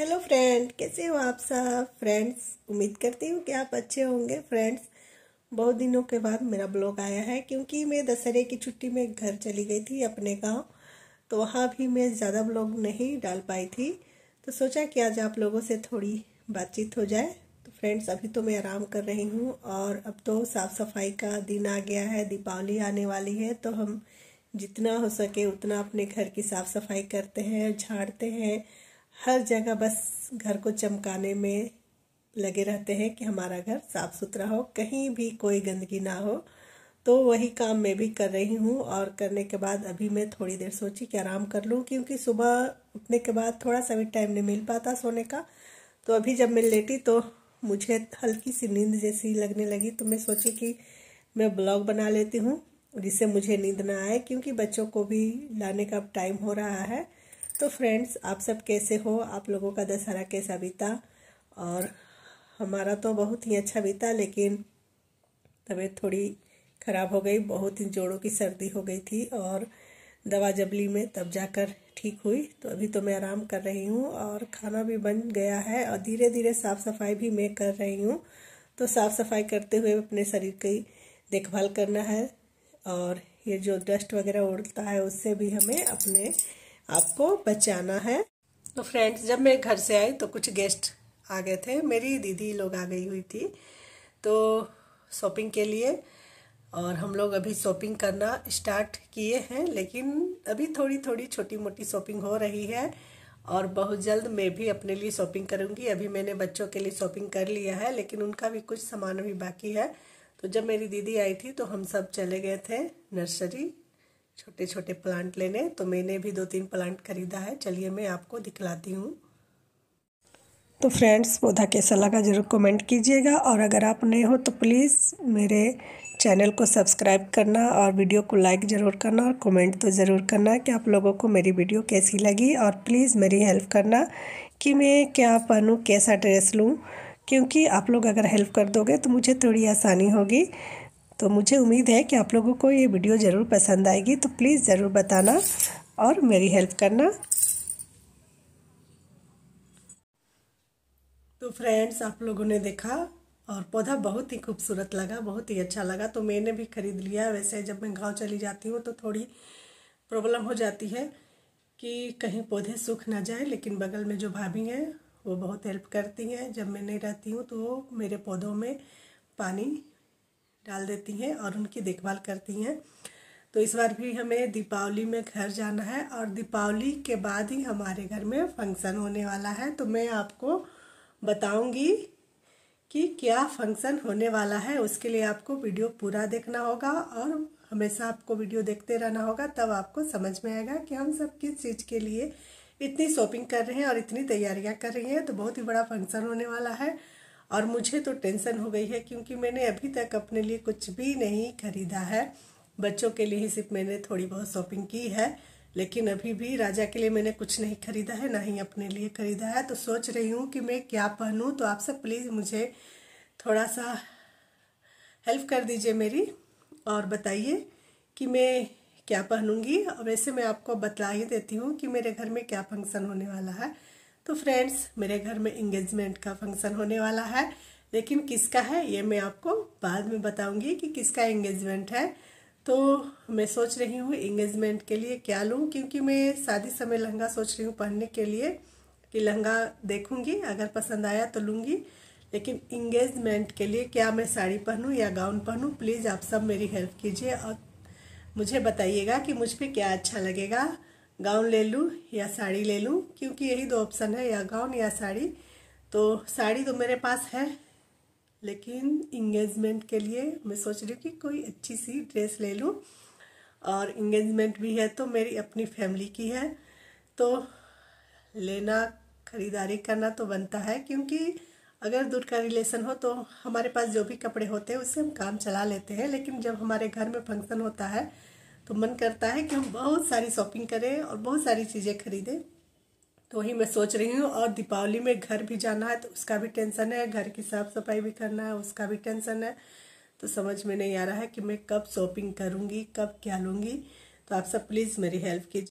hello friend कैसे हो आप सब फ्रेंड्स उम्मीद करती हूँ कि आप अच्छे होंगे फ्रेंड्स बहुत दिनों के बाद मेरा ब्लॉग आया है क्योंकि मैं दशहरे की छुट्टी में घर चली गई थी अपने गांव तो वहाँ भी मैं ज़्यादा ब्लॉग नहीं डाल पाई थी तो सोचा कि आज आप लोगों से थोड़ी बातचीत हो जाए तो फ्रेंड्स अभी तो मैं आराम कर रही हूँ और अब तो साफ़ सफाई का दिन आ गया है दीपावली आने वाली है तो हम जितना हो सके उतना अपने घर की साफ़ सफाई करते हैं झाड़ते हैं हर जगह बस घर को चमकाने में लगे रहते हैं कि हमारा घर साफ़ सुथरा हो कहीं भी कोई गंदगी ना हो तो वही काम मैं भी कर रही हूँ और करने के बाद अभी मैं थोड़ी देर सोची कि आराम कर लूँ क्योंकि सुबह उठने के बाद थोड़ा सा भी टाइम नहीं मिल पाता सोने का तो अभी जब मैं लेटी तो मुझे हल्की सी नींद जैसी लगने लगी तो मैं सोची कि मैं ब्लॉग बना लेती हूँ जिससे मुझे नींद ना आए क्योंकि बच्चों को भी लाने का टाइम हो रहा है तो फ्रेंड्स आप सब कैसे हो आप लोगों का दशहरा कैसा बीता और हमारा तो बहुत ही अच्छा बीता लेकिन तबीयत थोड़ी ख़राब हो गई बहुत ही जोड़ों की सर्दी हो गई थी और दवा जबली में तब जाकर ठीक हुई तो अभी तो मैं आराम कर रही हूँ और खाना भी बन गया है और धीरे धीरे साफ़ सफाई भी मैं कर रही हूँ तो साफ़ सफाई करते हुए अपने शरीर की देखभाल करना है और ये जो डस्ट वगैरह उड़ता है उससे भी हमें अपने आपको बचाना है तो फ्रेंड्स जब मैं घर से आई तो कुछ गेस्ट आ गए थे मेरी दीदी लोग आ गई हुई थी तो शॉपिंग के लिए और हम लोग अभी शॉपिंग करना स्टार्ट किए हैं लेकिन अभी थोड़ी थोड़ी छोटी मोटी शॉपिंग हो रही है और बहुत जल्द मैं भी अपने लिए शॉपिंग करूंगी अभी मैंने बच्चों के लिए शॉपिंग कर लिया है लेकिन उनका भी कुछ सामान भी बाकी है तो जब मेरी दीदी आई थी तो हम सब चले गए थे नर्सरी छोटे छोटे प्लांट लेने तो मैंने भी दो तीन प्लांट खरीदा है चलिए मैं आपको दिखलाती हूँ तो फ्रेंड्स पौधा कैसा लगा ज़रूर कमेंट कीजिएगा और अगर आप नए हो तो प्लीज़ मेरे चैनल को सब्सक्राइब करना और वीडियो को लाइक ज़रूर करना और कमेंट तो ज़रूर करना कि आप लोगों को मेरी वीडियो कैसी लगी और प्लीज़ मेरी हेल्प करना कि मैं क्या पहनूँ कैसा ड्रेस लूँ क्योंकि आप लोग अगर हेल्प कर दोगे तो मुझे थोड़ी आसानी होगी तो मुझे उम्मीद है कि आप लोगों को ये वीडियो ज़रूर पसंद आएगी तो प्लीज़ ज़रूर बताना और मेरी हेल्प करना तो फ्रेंड्स आप लोगों ने देखा और पौधा बहुत ही खूबसूरत लगा बहुत ही अच्छा लगा तो मैंने भी ख़रीद लिया वैसे जब मैं गांव चली जाती हूँ तो थोड़ी प्रॉब्लम हो जाती है कि कहीं पौधे सूख ना जाए लेकिन बगल में जो भाभी हैं वो बहुत हेल्प करती हैं जब मैं नहीं रहती हूँ तो वो मेरे पौधों में पानी डाल देती हैं और उनकी देखभाल करती हैं तो इस बार भी हमें दीपावली में घर जाना है और दीपावली के बाद ही हमारे घर में फंक्शन होने वाला है तो मैं आपको बताऊंगी कि क्या फंक्शन होने वाला है उसके लिए आपको वीडियो पूरा देखना होगा और हमेशा आपको वीडियो देखते रहना होगा तब आपको समझ में आएगा कि हम सब किस चीज़ के लिए इतनी शॉपिंग कर रहे हैं और इतनी तैयारियां कर रही हैं तो बहुत ही बड़ा फंक्शन होने वाला है और मुझे तो टेंशन हो गई है क्योंकि मैंने अभी तक अपने लिए कुछ भी नहीं खरीदा है बच्चों के लिए ही सिर्फ मैंने थोड़ी बहुत शॉपिंग की है लेकिन अभी भी राजा के लिए मैंने कुछ नहीं खरीदा है ना ही अपने लिए खरीदा है तो सोच रही हूँ कि मैं क्या पहनूँ तो आप सब प्लीज़ मुझे थोड़ा सा हेल्प कर दीजिए मेरी और बताइए कि मैं क्या पहनूँगी और वैसे मैं आपको बतला ही देती हूँ कि मेरे घर में क्या फंक्शन होने वाला है तो फ्रेंड्स मेरे घर में इंगेजमेंट का फंक्शन होने वाला है लेकिन किसका है ये मैं आपको बाद में बताऊंगी कि किसका इंगेजमेंट है तो मैं सोच रही हूँ इंगेजमेंट के लिए क्या लूँ क्योंकि मैं शादी समय लहंगा सोच रही हूँ पहनने के लिए कि लहंगा देखूँगी अगर पसंद आया तो लूँगी लेकिन इंगेजमेंट के लिए क्या मैं साड़ी पहनूँ या गाउन पहनूँ प्लीज़ आप सब मेरी हेल्प कीजिए और मुझे बताइएगा कि मुझ पर क्या अच्छा लगेगा गाउन ले लूँ या साड़ी ले लूँ क्योंकि यही दो ऑप्शन है या गाउन या साड़ी तो साड़ी तो मेरे पास है लेकिन इंगेजमेंट के लिए मैं सोच रही हूँ कि कोई अच्छी सी ड्रेस ले लूँ और इंगेजमेंट भी है तो मेरी अपनी फैमिली की है तो लेना ख़रीदारी करना तो बनता है क्योंकि अगर दूर का रिलेशन हो तो हमारे पास जो भी कपड़े होते हैं उससे हम काम चला लेते हैं लेकिन जब हमारे घर में फंक्शन होता है तो मन करता है कि हम बहुत सारी शॉपिंग करें और बहुत सारी चीज़ें खरीदें तो वही मैं सोच रही हूँ और दीपावली में घर भी जाना है तो उसका भी टेंशन है घर की साफ सफाई भी करना है उसका भी टेंशन है तो समझ में नहीं आ रहा है कि मैं कब शॉपिंग करूँगी कब क्या लूँगी तो आप सब प्लीज़ मेरी हेल्प कीजिए